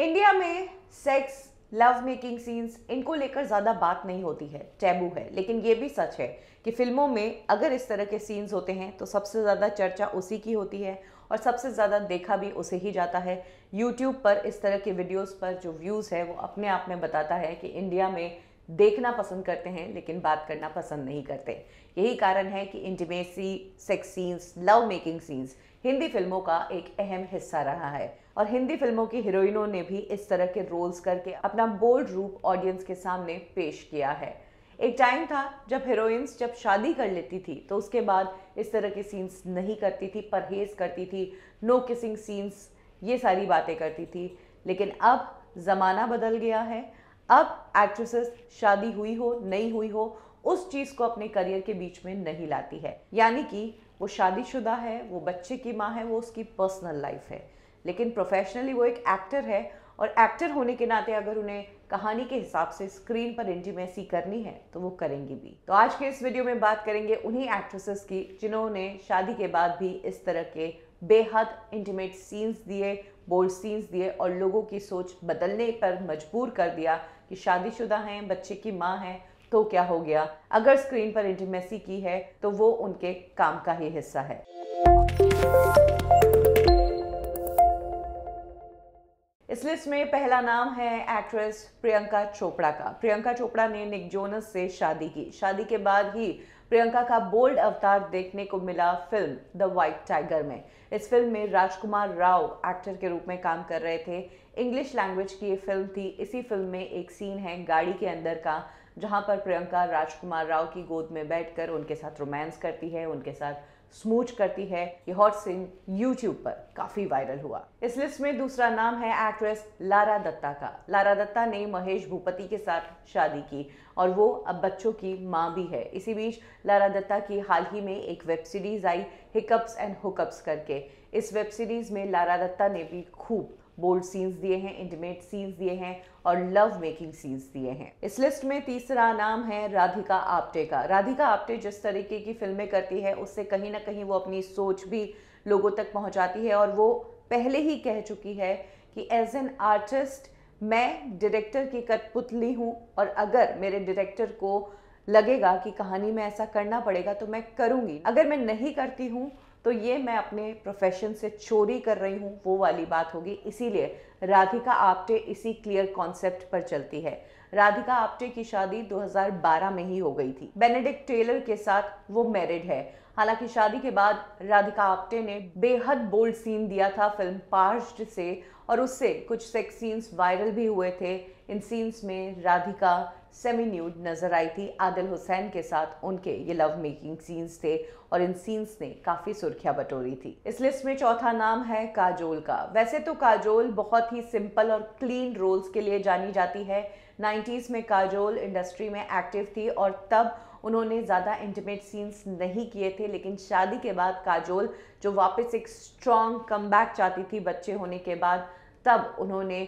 India में sex love making scenes इनको लेकर ज़्यादा बात नहीं होती है टैबू है लेकिन ये भी सच है कि फिल्मों में अगर इस तरह के सीन्स होते हैं तो सबसे ज़्यादा चर्चा उसी की होती है और सबसे ज़्यादा देखा भी उसे ही जाता है यूट्यूब पर इस तरह के वीडियोस पर जो व्यूज़ है वो अपने आप में बताता है कि इंडिया में देखना पसंद करते हैं लेकिन बात करना पसंद नहीं करते यही कारण है कि intimacy sex scenes love making scenes Hindi फिल्मों का एक अहम हिस्सा रहा है और हिंदी फिल्मों की हीरोइनों ने भी इस तरह के रोल्स करके अपना बोल्ड रूप ऑडियंस के सामने पेश किया है एक टाइम था जब हीरोइंस जब शादी कर लेती थी तो उसके बाद इस तरह के सीन्स नहीं करती थी परहेज करती थी नो किसिंग सीन्स ये सारी बातें करती थी लेकिन अब ज़माना बदल गया है अब एक्ट्रेसेस शादी हुई हो नहीं हुई हो उस चीज़ को अपने करियर के बीच में नहीं लाती है यानी कि वो शादीशुदा है वो बच्चे की माँ है वो उसकी पर्सनल लाइफ है लेकिन प्रोफेशनली वो एक एक्टर है और एक्टर होने के नाते अगर उन्हें कहानी के हिसाब से स्क्रीन पर इंटीमेसी करनी है तो वो करेंगी भी तो आज के इस वीडियो में बात करेंगे उन्हीं एक्ट्रेसेस की जिन्होंने शादी के बाद भी इस तरह के बेहद इंटीमेट सीन्स दिए बोल्ड सीन्स दिए और लोगों की सोच बदलने पर मजबूर कर दिया कि शादीशुदा हैं बच्चे की माँ हैं तो क्या हो गया अगर स्क्रीन पर इंटीमेसी की है तो वो उनके काम का ही हिस्सा है लिस्ट में पहला नाम है एक्ट्रेस प्रियंका चोपड़ा का प्रियंका चोपड़ा ने निक जोनस से शादी की शादी के बाद ही प्रियंका का बोल्ड अवतार देखने को मिला फिल्म द वाइट टाइगर में इस फिल्म में राजकुमार राव एक्टर के रूप में काम कर रहे थे इंग्लिश लैंग्वेज की ये फिल्म थी इसी फिल्म में एक सीन है गाड़ी के अंदर का जहां पर प्रियंका राजकुमार राव की गोद में बैठकर उनके साथ रोमांस करती है उनके साथ स्मूच करती है ये हॉट सीन यूट्यूब पर काफी वायरल हुआ इस लिस्ट में दूसरा नाम है एक्ट्रेस लारा दत्ता का लारा दत्ता ने महेश भूपति के साथ शादी की और वो अब बच्चों की माँ भी है इसी बीच लारा दत्ता की हाल ही में एक वेब सीरीज आई हिकअप्स एंड हुकअप्स करके इस वेब सीरीज में लारा दत्ता ने भी खूब बोल्ड सीन्स दिए हैं इंटीमेट सीन्स दिए हैं और लव मेकिंग सीन्स दिए हैं इस लिस्ट में तीसरा नाम है राधिका आप्टे का राधिका आप्टे जिस तरीके की फिल्में करती है उससे कहीं ना कहीं वो अपनी सोच भी लोगों तक पहुंचाती है और वो पहले ही कह चुकी है कि एज एन आर्टिस्ट मैं डायरेक्टर की कठपुतली हूँ और अगर मेरे डायरेक्टर को लगेगा कि कहानी में ऐसा करना पड़ेगा तो मैं करूँगी अगर मैं नहीं करती हूँ तो ये मैं अपने प्रोफेशन से चोरी कर रही हूँ वो वाली बात होगी इसीलिए राधिका आप्टे इसी क्लियर कॉन्सेप्ट पर चलती है राधिका आप्टे की शादी 2012 में ही हो गई थी बेनेडिक्ट टेलर के साथ वो मैरिड है हालांकि शादी के बाद राधिका आप्टे ने बेहद बोल्ड सीन दिया था फिल्म पार्श्ड से और उससे कुछ सेक्स सीन्स वायरल भी हुए थे इन सीन्स में राधिका सेमी न्यूड नज़र आई थी आदिल हुसैन के साथ उनके ये लव मेकिंग सीन्स थे और इन सीन्स ने काफ़ी सुर्खियां बटोरी थी इस लिस्ट में चौथा नाम है काजोल का वैसे तो काजोल बहुत ही सिंपल और क्लीन रोल्स के लिए जानी जाती है 90s में काजोल इंडस्ट्री में एक्टिव थी और तब उन्होंने ज़्यादा इंटीमेट सीन्स नहीं किए थे लेकिन शादी के बाद काजोल जो वापस एक स्ट्रॉन्ग कम चाहती थी बच्चे होने के बाद तब उन्होंने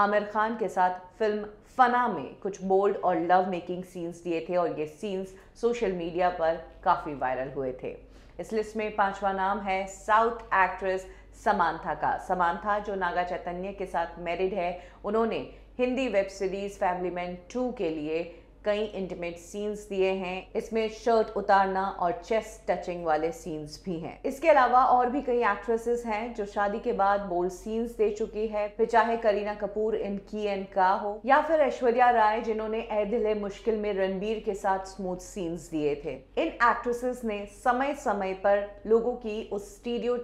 आमिर खान के साथ फिल्म फना में कुछ बोल्ड और लव मेकिंग सीन्स दिए थे और ये सीन्स सोशल मीडिया पर काफ़ी वायरल हुए थे इस लिस्ट में पांचवा नाम है साउथ एक्ट्रेस समांथा का समांथा जो नागा चैतन्य के साथ मैरिड है उन्होंने Hindi web series family man two के लिए कई इंटीमेट सीन्स दिए हैं इसमें शर्ट उतारना और चेस्ट टचिंग वाले सीन्स भी हैं इसके अलावा और भी कई एक्ट्रेसेस हैं जो शादी के बाद बोल्ड सीन्स दे चुकी है फिर चाहे करीना कपूर इन की एंड का हो या फिर ऐश्वर्या राय जिन्होंने ए दिल मुश्किल में रणबीर के साथ स्मूथ सीन्स दिए थे इन एक्ट्रेसेस ने समय समय पर लोगों की उस स्टीडियो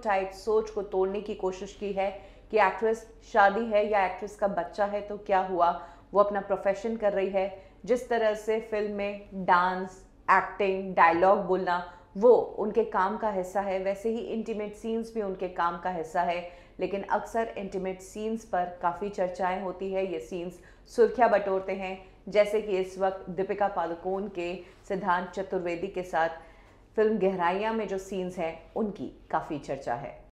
सोच को तोड़ने की कोशिश की है कि एक्ट्रेस शादी है या एक्ट्रेस का बच्चा है तो क्या हुआ वो अपना प्रोफेशन कर रही है जिस तरह से फिल्म में डांस एक्टिंग डायलॉग बोलना वो उनके काम का हिस्सा है वैसे ही इंटीमेट सीन्स भी उनके काम का हिस्सा है लेकिन अक्सर इंटीमेट सीन्स पर काफ़ी चर्चाएं होती है ये सीन्स सुर्खियां बटोरते हैं जैसे कि इस वक्त दीपिका पादुकोण के सिद्धांत चतुर्वेदी के साथ फिल्म गहराइयाँ में जो सीन्स हैं उनकी काफ़ी चर्चा है